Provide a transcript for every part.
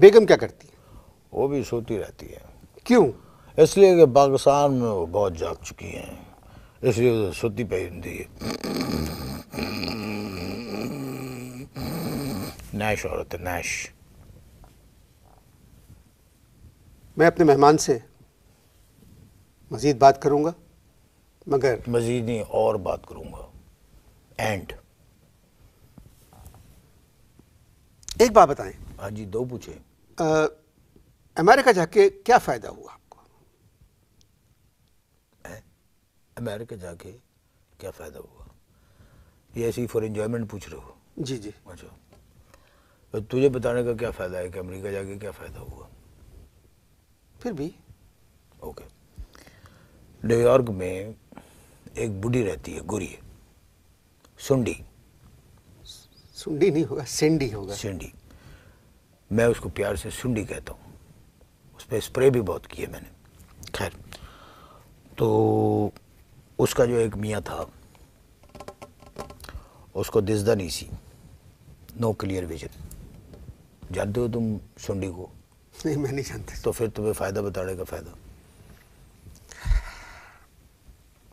बेगम क्या करती है वो भी सोती रहती है क्यों इसलिए कि पाकिस्तान में वो बहुत जाग चुकी हैं इसलिए सोती पहनती है नैश औरत नैश मैं अपने मेहमान से मज़ीद बात करूंगा मगर मज़ीद नहीं और बात करूंगा एंड एक बात बताएं हाँ जी दो पूछे अमेरिका जाके क्या फ़ायदा हुआ आपको अमेरिका जाके क्या फ़ायदा हुआ ये ऐसी फॉर इन्जॉयमेंट पूछ रहे हो जी जी अच्छा तो तुझे बताने का क्या फ़ायदा है कि अमेरिका जाके क्या फ़ायदा हुआ फिर भी ओके न्यूयॉर्क में एक बूढ़ी रहती है गुरी सुंडी सुंडी नहीं होगा सिंडी होगा सिंडी मैं उसको प्यार से सुंडी कहता हूँ उस पर स्प्रे भी बहुत किए मैंने खैर तो उसका जो एक मियाँ था उसको दिसदा नहीं सी नो क्लियर विजन जानते हो तुम सुंडी को नहीं मैं नहीं जानता तो फिर तुम्हें फ़ायदा बताने का फ़ायदा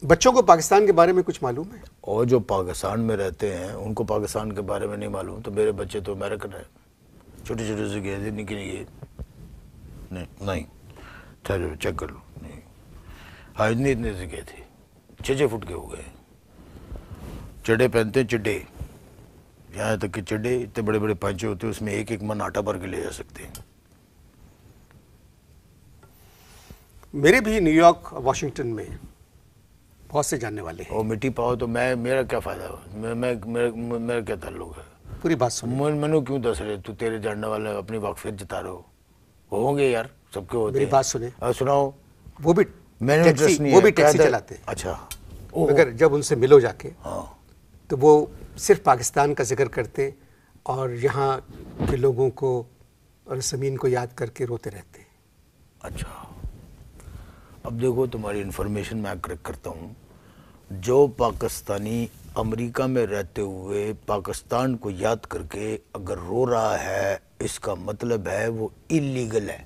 बच्चों को पाकिस्तान के बारे में कुछ मालूम है और जो पाकिस्तान में रहते हैं उनको पाकिस्तान के बारे में नहीं मालूम तो मेरे बच्चे तो अमेरिकन है छोटे छोटे से गए थे निकले गए नहीं नहीं चेक कर लो नहीं हाँ इतने इतने से गए थे छः छः फुट के हो गए चढ़े पहनते हैं यहाँ तक कि चड्डे इतने बड़े बड़े पंचे होते हैं उसमें एक एक मन आटा भर के ले जा सकते हैं मेरे भी न्यूयॉर्क वाशिंगटन में बहुत से जानने वाले हैं और मिट्टी पाओ तो मैं मेरा क्या फ़ायदा हो मैं मैं मेरा मेरा क्या तल्लुक है पूरी बात सुन मैं मनु क्यों दस रहे तू तेरे जानने वाले अपनी वाकफियत जता रहे हो होंगे यार सबके होते मेरी बात सुने और सुनाओ वो भी मैंने वो भी टैक्सी चलाते अच्छा अगर जब उनसे मिलो जाके हाँ। तो वो सिर्फ पाकिस्तान का जिक्र करते और यहाँ के लोगों को और ज़मीन को याद करके रोते रहते अच्छा अब देखो तुम्हारी इन्फॉर्मेशन मैं क्रैक करता हूँ जो पाकिस्तानी अमेरिका में रहते हुए पाकिस्तान को याद करके अगर रो रहा है इसका मतलब है वो इलीगल है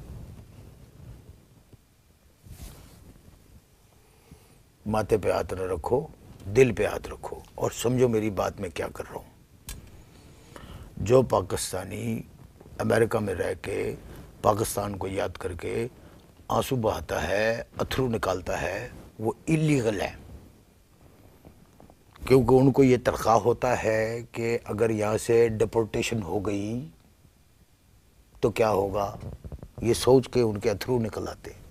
माथे पे हाथ न रखो दिल पे हाथ रखो और समझो मेरी बात में क्या कर रहा हूँ जो पाकिस्तानी अमेरिका में रह के पाकिस्तान को याद करके आंसू बहाता है अथरू निकालता है वो इलीगल है क्योंकि उनको ये तनख्वाह होता है कि अगर यहाँ से डिपोर्टेशन हो गई तो क्या होगा ये सोच के उनके अथरू निकल आते हैं